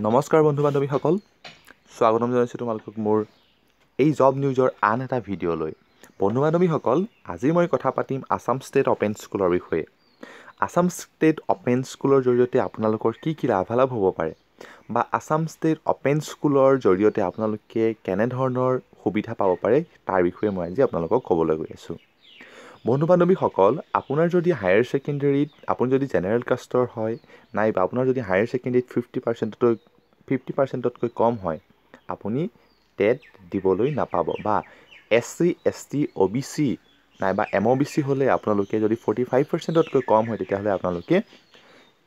নমস্কাৰ বন্ধু বান্ধৱীসকল স্বাগতম জনাইছোঁ তোমালোকক মোৰ এই জব নিউজৰ আন এটা ভিডিঅ'লৈ বন্ধু বান্ধৱীসকল আজি মই কথা পাতিম আছাম ষ্টেট অ'পেন স্কুলৰ বিষয়ে আছাম ষ্টেট অ'পেন স্কুলৰ জৰিয়তে আপোনালোকৰ কি কি লাভালাভ হ'ব পাৰে বা আছাম ষ্টেট অ'পেন স্কুলৰ জৰিয়তে আপোনালোকে কেনেধৰণৰ সুবিধা পাব পাৰে তাৰ বিষয়ে মই আজি আপোনালোকক ক'বলৈ গৈ আছোঁ বন্ধু বান্ধৱীসকল আপোনাৰ যদি হায়াৰ ছেকেণ্ডেৰীত আপুনি যদি জেনেৰেল কাষ্টৰ হয় নাইবা আপোনাৰ যদি হায়াৰ ছেকেণ্ডেৰীত ফিফটি পাৰ্চেণ্টতকৈ ফিফটি পাৰ্চেণ্টতকৈ কম হয় আপুনি টেট দিবলৈ নাপাব বা S C S T O' B C নাইবা এম অ' বি চি হ'লে আপোনালোকে যদি ফৰ্টি ফাইভ পাৰ্চেণ্টতকৈ কম হয় তেতিয়াহ'লে আপোনালোকে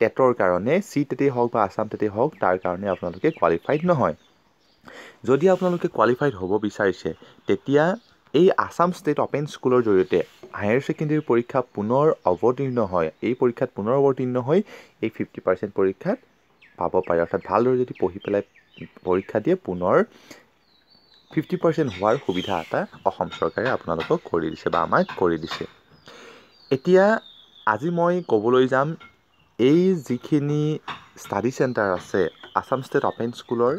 টেটৰ কাৰণে চি টেটেই e হওক বা আছাম টেটেই e হওক তাৰ কাৰণে আপোনালোকে কোৱালিফাইড নহয় যদি আপোনালোকে কোৱালিফাইড হ'ব বিচাৰিছে তেতিয়া এই আসাম ষ্টেট অপেন স্কুলৰ জৰিয়তে হায়াৰ ছেকেণ্ডেৰী পৰীক্ষা পুনৰ অৱতীৰ্ণ হয় এই পৰীক্ষাত পুনৰ অৱতীৰ্ণ হৈ এই ফিফটি পাৰ্চেণ্ট পৰীক্ষাত পাব পাৰে অৰ্থাৎ ভালদৰে যদি পঢ়ি পেলাই পৰীক্ষা দিয়ে পুনৰ ফিফটি পাৰ্চেণ্ট হোৱাৰ সুবিধা এটা অসম চৰকাৰে আপোনালোকক কৰি দিছে বা আমাক কৰি দিছে এতিয়া আজি মই ক'বলৈ যাম এই যিখিনি ষ্টাডি চেণ্টাৰ আছে আসাম ষ্টেট অপেন স্কুলৰ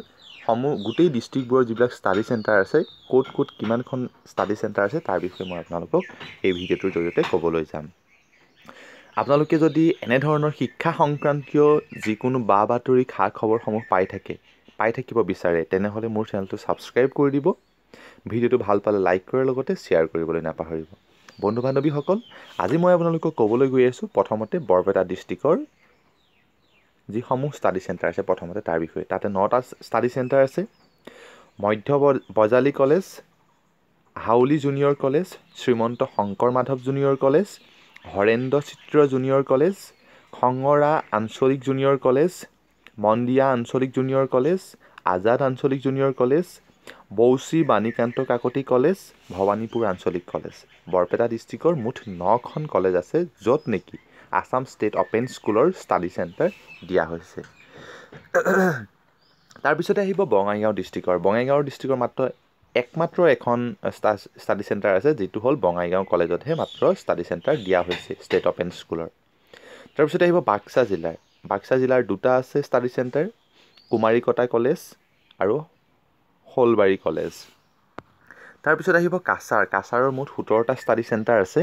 সমূহ গোটেই ডিষ্ট্ৰিক্টবোৰৰ যিবিলাক ষ্টাডি চেণ্টাৰ আছে ক'ত ক'ত কিমানখন ষ্টাডি চেণ্টাৰ আছে তাৰ বিষয়ে মই আপোনালোকক এই ভিডিঅ'টোৰ জৰিয়তে ক'বলৈ যাম আপোনালোকে যদি এনেধৰণৰ শিক্ষা সংক্ৰান্তীয় যিকোনো বা বাতৰি খা খবৰসমূহ পাই থাকে পাই থাকিব বিচাৰে তেনেহ'লে মোৰ চেনেলটো ছাবস্ক্ৰাইব কৰি দিব ভিডিঅ'টো ভাল পালে লাইক কৰাৰ লগতে শ্বেয়াৰ কৰিবলৈ নাপাহৰিব বন্ধু বান্ধৱীসকল আজি মই আপোনালোকক ক'বলৈ গৈ আছোঁ প্ৰথমতে বৰপেটা ডিষ্ট্ৰিক্টৰ যিসমূহ ষ্টাডি চেণ্টাৰ আছে প্ৰথমতে তাৰ বিষয়ে তাতে নটা ষ্টাডি চেণ্টাৰ আছে মধ্য Bajali college Howly junior college Srimanta Sankar Madhav junior college Harendra Chitra junior college খঙৰা আঞ্চলিক জুনিয়ৰ কলেজ মন্দিয়া আঞ্চলিক জুনিয়ৰ কলেজ আজাদ আঞ্চলিক junior college Bausi Banikanta Kakati college Bhawanipur আঞ্চলিক কলেজ বৰপেটা ডিষ্ট্ৰিক্টৰ মুঠ নখন কলেজ আছে য'ত নেকি আসাম ষ্টেট অপেন স্কুলৰ ষ্টাডি চেণ্টাৰ দিয়া হৈছে তাৰপিছতে আহিব বঙাইগাঁও ডিষ্ট্ৰিক্টৰ বঙাইগাঁও ডিষ্ট্ৰিক্টৰ মাত্ৰ একমাত্ৰ এখন ষ্টাডি চেণ্টাৰ আছে যিটো হ'ল বঙাইগাঁও কলেজতহে মাত্ৰ ষ্টাডি চেণ্টাৰ দিয়া হৈছে ষ্টেট অপেন স্কুলৰ তাৰপিছতে আহিব বাক্সা জিলাৰ বাক্সা জিলাৰ দুটা আছে ষ্টাডি চেণ্টাৰ কুমাৰীকটা কলেজ আৰু শলবাৰী কলেজ তাৰপিছত আহিব কাছাৰ কাছাৰৰ মুঠ সোতৰটা ষ্টাডি চেণ্টাৰ আছে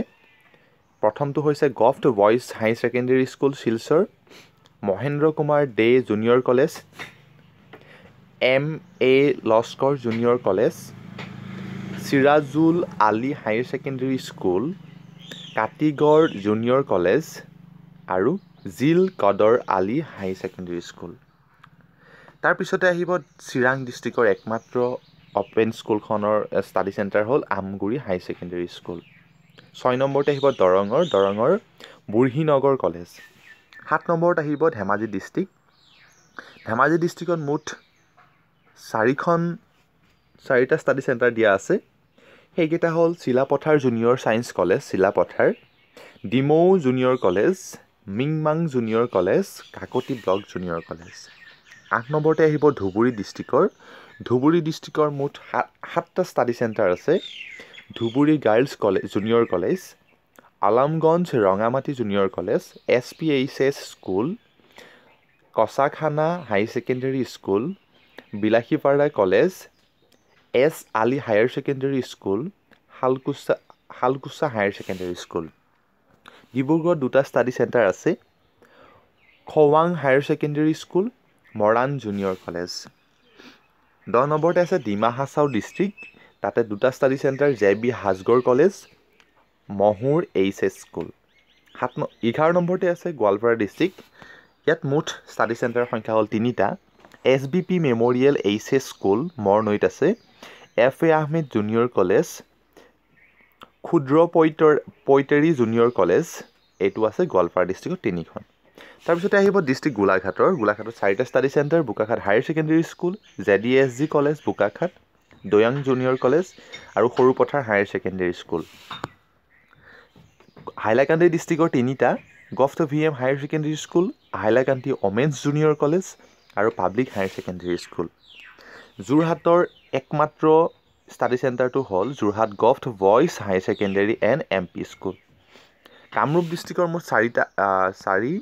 প্ৰথমটো হৈছে govt boys high secondary school Silchar Mahendra Kumar De junior college M A Laskar junior college Sirajul Ali higher secondary school Katigorah junior college আৰু Zil Kadar Ali higher secondary school তাৰপিছতে আহিব চিৰাং ডিষ্ট্ৰিক্টৰ একমাত্ৰ অপেন স্কুলখনৰ ষ্টাডি চেণ্টাৰ হ'ল আমগুৰি হায়াৰ ছেকেণ্ডেৰী স্কুল ছয় নম্বৰতে আহিব দৰঙৰ দৰঙৰ বুঢ়ীনগৰ কলেজ সাত নম্বৰত আহিব ধেমাজি ডিষ্ট্ৰিক্ট ধেমাজি ডিষ্ট্ৰিকত মুঠ চাৰিখন চাৰিটা ষ্টাডি চেণ্টাৰ দিয়া আছে সেইকেইটা হ'ল Silapathar junior science college Silapathar Dimow junior college মিংমাং junior college Kakati block junior college আঠ নম্বৰতে আহিব ধুবুৰী ডিষ্ট্ৰিকৰ ধুবুৰী ডিষ্ট্ৰিকৰ মুঠ সাত সাতটা ষ্টাডি চেণ্টাৰ আছে Dhubri girls college junior college Alamganj Rangamati junior college S P H S school Kachakhana high secondary school Bilasipara college S Ali higher secondary school Saulkuchi Saulkuchi higher secondary school ডিব্ৰুগড়ত দুটা ষ্টাডি চেণ্টাৰ আছে খৱাং higher secondary school Moran junior college দহ নম্বৰতে আছে Dima Hasao district তাতে দুটা ষ্টাডি চেণ্টাৰ জে বি হাজগৰ college Mahur H S school সাত ন এঘাৰ নম্বৰতে আছে গোৱালপাৰা ডিষ্ট্ৰিক্ট ইয়াত মুঠ ষ্টাডি চেণ্টাৰৰ সংখ্যা হ'ল তিনিটা S B P memorial H S school মৰনৈত আছে F A Ahmed junior college ক্ষুদ্ৰ পঁইতৰ পঁইতেৰী জুনিয়ৰ কলেজ এইটো আছে গোৱালপাৰা ডিষ্ট্ৰিক্টৰ তিনিখন তাৰপিছতে আহিব ডিষ্ট্ৰিক্ট গোলাঘাটৰ গোলাঘাটৰ চাৰিটা study centre Bokakhat higher secondary school J D S G college Bokakhat Dayang junior college আৰু Sarupathar higher secondary school Hailakandi ডিষ্ট্ৰিক্টৰ তিনিটা govt V M higher secondary school Hailakandi women's junior college আৰু পাব্লিক হায়াৰ ছেকেণ্ডেৰী স্কুল যোৰহাটৰ একমাত্ৰ ষ্টাডি চেণ্টাৰটো হ'ল Jorhat govt boys higher secondary and M P school Kamrup ডিষ্ট্ৰিক্টৰ মোৰ চাৰিটা চাৰি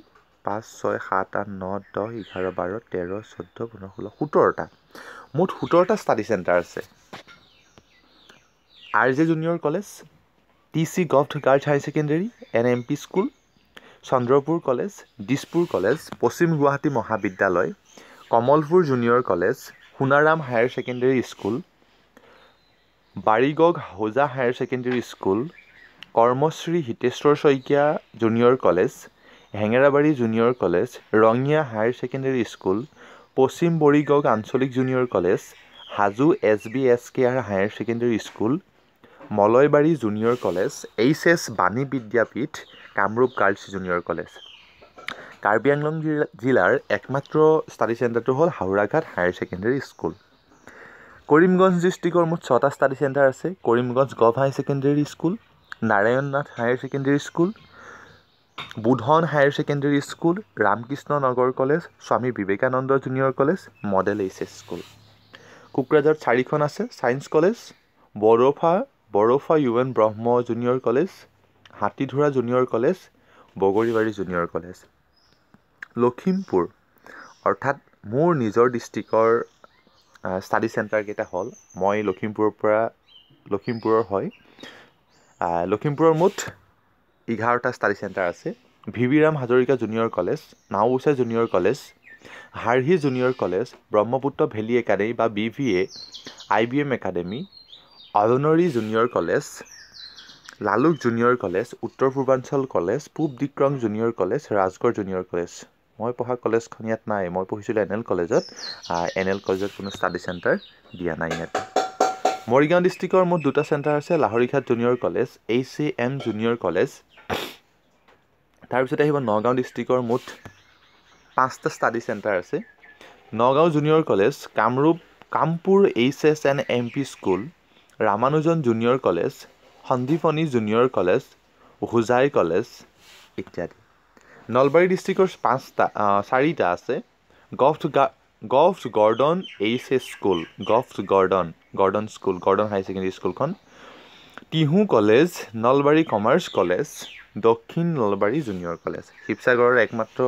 পাঁচ ছয় সাত আঠ ন দহ এঘাৰ বাৰ তেৰ চৈধ্য পোন্ধৰ ষোল্ল সোতৰটা মুঠ সোতৰটা ষ্টাডি চেণ্টাৰ আছে R J junior college T C gov girls higher secondary N M P school Chandrapur college Dispur college Paschim Guwahati Mahavidyalaya Kamalpur junior college Sonaram higher secondary school বাৰীগগ হৌজা higher secondary school Karmashree Hiteswar Saikia junior college Hengerabari junior college Rangia higher secondary school Paschim বৰিগাঁওক Anchalik junior college Hajo S B S K R higher secondary school Malaybari junior college H S Bani Vidyapith Kamrup girls junior college Karbi Anglong জিলা জিলাৰ একমাত্ৰ study চেণ্টাৰটো হ'ল Howraghat higher secondary school Karimganj ডিষ্ট্ৰিক্টৰ মুঠ ছটা study centre আছে Karimganj gov higher secondary school Narayan Nath higher secondary school Budhan higher secondary school Ramakrishna Nagar college Swami Vivekananda junior college model H S school কোকৰাঝাৰত চাৰিখন আছে ছায়েন্স কলেজ বৰফা বৰফা U N Brahma junior college Hatidhura junior college Bagribari junior college Lakhimpur অৰ্থাৎ মোৰ নিজৰ ডিষ্ট্ৰিক্টৰ ষ্টাডি চেণ্টাৰকেইটা হ'ল মই লখিমপুৰৰ পৰা লখিমপুৰৰ হয় লখিমপুৰৰ মুঠ এঘাৰটা ষ্টাডি চেণ্টাৰ আছে V V Ram Hazarika junior college নাওচা junior college Harhi junior college Brahmaputra valley academy বা B V A I B M academy অলনৰী junior college Laluk junior college Uttar Purbanchal college Pub Dikrong junior college Rajgarh junior college মই পঢ়া কলেজখন ইয়াত নাই মই পঢ়িছিলোঁ এন এল কলেজত এন এল কলেজত কোনো ষ্টাডি চেণ্টাৰ দিয়া নাই ইয়াতে মৰিগাঁও ডিষ্ট্ৰিক্টৰ মোৰ দুটা চেণ্টাৰ আছে Lahorighat junior college H C M junior college তাৰপিছতে আহিব নগাঁও ডিষ্ট্ৰিক্টৰ মুঠ পাঁচটা ষ্টাডি চেণ্টাৰ আছে Nagaon junior college Kamrup Kampur H S and M P school Ramanujan junior college Sandipani junior college Hojai college ইত্যাদি নলবাৰী ডিষ্ট্ৰিক্টৰ পাঁচটা চাৰিটা আছে গফ্ট গা গৰ্ডন এইচ এছ স্কুল গফ্ট Gordon Gordon school Gordon higher secondary স্কুলখন Tihu college Nalbari commerce college Dakshin Nalbari junior college শিৱসাগৰৰ একমাত্ৰ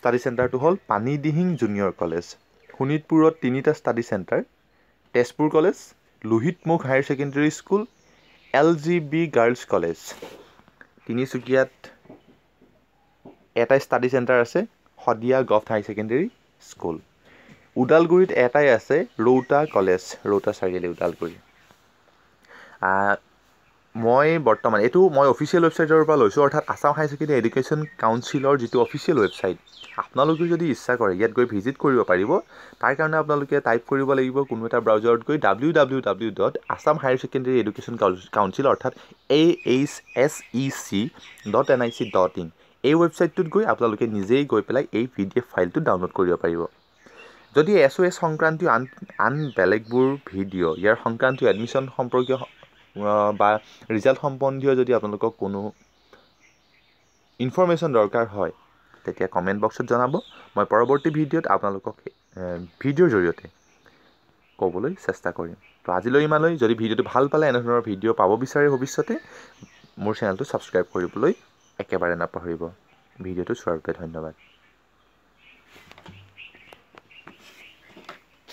ষ্টাডি চেণ্টাৰটো হ'ল পানীদিহিং জুনিয়ৰ কলেজ শোণিতপুৰত তিনিটা study centre Tezpur college Lohitmukh higher secondary school L G B girls college তিনিচুকীয়াত এটাই ষ্টাডি চেণ্টাৰ আছে Sadiya gov higher secondary school ওদালগুৰিত এটাই আছে ৰৌতা কলেজ ৰৌতা চাৰিআলি ওদালগুৰি মই বৰ্তমান এইটো মই অফিচিয়েল ৱেবছাইটৰ পৰা লৈছোঁ অৰ্থাৎ আছাম হাই ছেকেণ্ডেৰী এডুকেশ্যন কাউন্সিলৰ যিটো অফিচিয়েল ৱেবছাইট আপোনালোকেও যদি ইচ্ছা কৰে ইয়াত গৈ ভিজিট কৰিব পাৰিব তাৰ কাৰণে আপোনালোকে টাইপ কৰিব লাগিব কোনো এটা ব্ৰাউজাৰত গৈ W W W dot Assam higher secondary education council অৰ্থাৎ A H S E C dot N I C dot in এই ৱেবছাইটটোত গৈ আপোনালোকে নিজেই গৈ পেলাই এই পি ডি এফ ফাইলটো ডাউনলোড কৰিব পাৰিব যদি এছ অ' এছ সংক্ৰান্তীয় আন আন বেলেগবোৰ ভিডিঅ' ইয়াৰ সংক্ৰান্তীয় এডমিশ্যন সম্পৰ্কীয় বা ৰিজাল্ট সম্বন্ধীয় যদি আপোনালোকক কোনো ইনফৰ্মেশ্যন দৰকাৰ হয় তেতিয়া কমেণ্ট বক্সত জনাব মই পৰৱৰ্তী ভিডিঅ'ত আপোনালোকক ভিডিঅ'ৰ জৰিয়তে ক'বলৈ চেষ্টা কৰিম তো আজিলৈ ইমানলৈ যদি ভিডিঅ'টো ভাল পালে এনেধৰণৰ ভিডিঅ' পাব বিচাৰে ভৱিষ্যতে মোৰ চেনেলটো ছাবস্ক্ৰাইব কৰিবলৈ একেবাৰে নাপাহৰিব ভিডিঅ'টো চোৱাৰ বাবে ধন্যবাদ